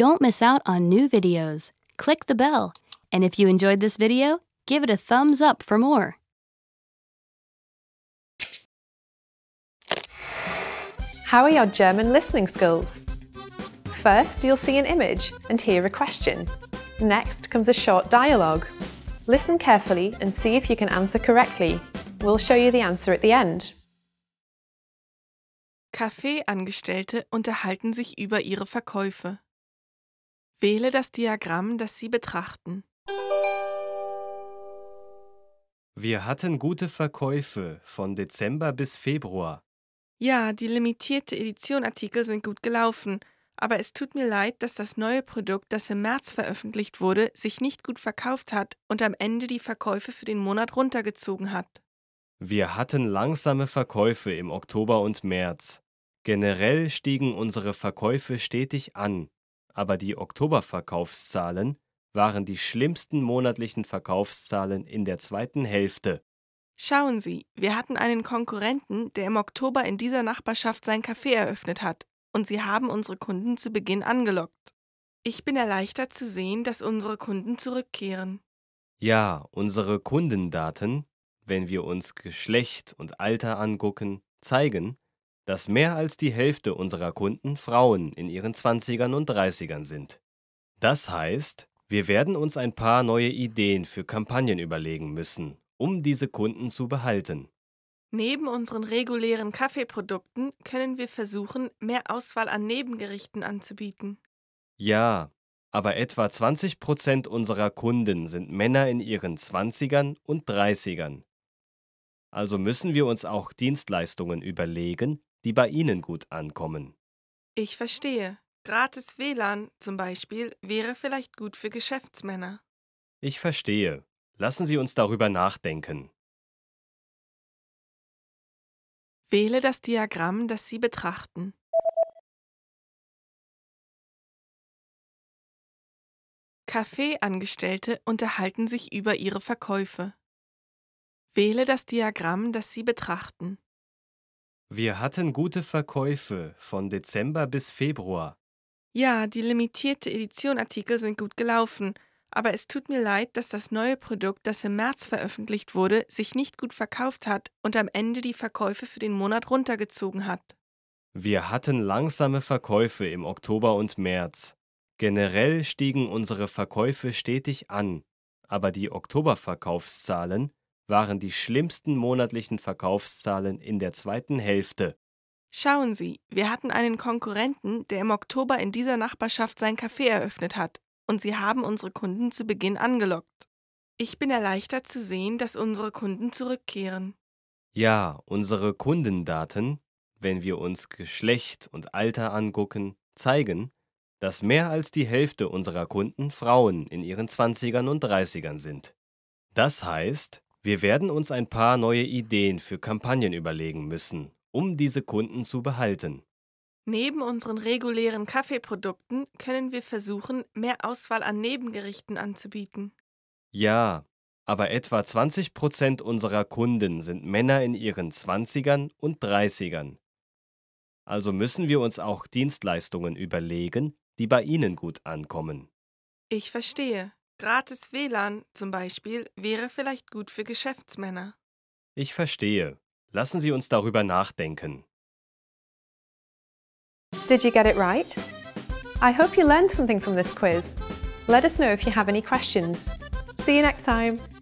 Don't miss out on new videos. Click the bell. And if you enjoyed this video, give it a thumbs up for more. How are your German listening skills? First, you'll see an image and hear a question. Next comes a short dialogue. Listen carefully and see if you can answer correctly. We'll show you the answer at the end. Kaffeeangestellte unterhalten sich über ihre Verkäufe. Wähle das Diagramm, das Sie betrachten. Wir hatten gute Verkäufe von Dezember bis Februar. Ja, die limitierte Edition-Artikel sind gut gelaufen, aber es tut mir leid, dass das neue Produkt, das im März veröffentlicht wurde, sich nicht gut verkauft hat und am Ende die Verkäufe für den Monat runtergezogen hat. Wir hatten langsame Verkäufe im Oktober und März. Generell stiegen unsere Verkäufe stetig an, aber die Oktoberverkaufszahlen waren die schlimmsten monatlichen Verkaufszahlen in der zweiten Hälfte. Schauen Sie, wir hatten einen Konkurrenten, der im Oktober in dieser Nachbarschaft sein Café eröffnet hat, und Sie haben unsere Kunden zu Beginn angelockt. Ich bin erleichtert zu sehen, dass unsere Kunden zurückkehren. Ja, unsere Kundendaten, wenn wir uns Geschlecht und Alter angucken, zeigen, dass mehr als die Hälfte unserer Kunden Frauen in ihren 20ern und 30ern sind. Das heißt, wir werden uns ein paar neue Ideen für Kampagnen überlegen müssen, um diese Kunden zu behalten. Neben unseren regulären Kaffeeprodukten können wir versuchen, mehr Auswahl an Nebengerichten anzubieten. Ja, aber etwa 20 Prozent unserer Kunden sind Männer in ihren 20ern und 30ern. Also müssen wir uns auch Dienstleistungen überlegen, die bei Ihnen gut ankommen. Ich verstehe. Gratis WLAN zum Beispiel wäre vielleicht gut für Geschäftsmänner. Ich verstehe. Lassen Sie uns darüber nachdenken. Wähle das Diagramm, das Sie betrachten. Kaffeeangestellte unterhalten sich über ihre Verkäufe. Wähle das Diagramm, das Sie betrachten. Wir hatten gute Verkäufe von Dezember bis Februar. Ja, die limitierte Edition-Artikel sind gut gelaufen, aber es tut mir leid, dass das neue Produkt, das im März veröffentlicht wurde, sich nicht gut verkauft hat und am Ende die Verkäufe für den Monat runtergezogen hat. Wir hatten langsame Verkäufe im Oktober und März. Generell stiegen unsere Verkäufe stetig an, aber die Oktoberverkaufszahlen waren die schlimmsten monatlichen Verkaufszahlen in der zweiten Hälfte. Schauen Sie, wir hatten einen Konkurrenten, der im Oktober in dieser Nachbarschaft sein Café eröffnet hat, und sie haben unsere Kunden zu Beginn angelockt. Ich bin erleichtert zu sehen, dass unsere Kunden zurückkehren. Ja, unsere Kundendaten, wenn wir uns Geschlecht und Alter angucken, zeigen, dass mehr als die Hälfte unserer Kunden Frauen in ihren 20ern und 30ern sind. Das heißt, wir werden uns ein paar neue Ideen für Kampagnen überlegen müssen, um diese Kunden zu behalten. Neben unseren regulären Kaffeeprodukten können wir versuchen, mehr Auswahl an Nebengerichten anzubieten. Ja, aber etwa 20 Prozent unserer Kunden sind Männer in ihren 20ern und 30ern. Also müssen wir uns auch Dienstleistungen überlegen, die bei ihnen gut ankommen. Ich verstehe. Gratis WLAN zum Beispiel wäre vielleicht gut für Geschäftsmänner. Ich verstehe. Lassen Sie uns darüber nachdenken. Did you get it right? I hope you learned something from this quiz. Let us know if you have any questions. See you next time.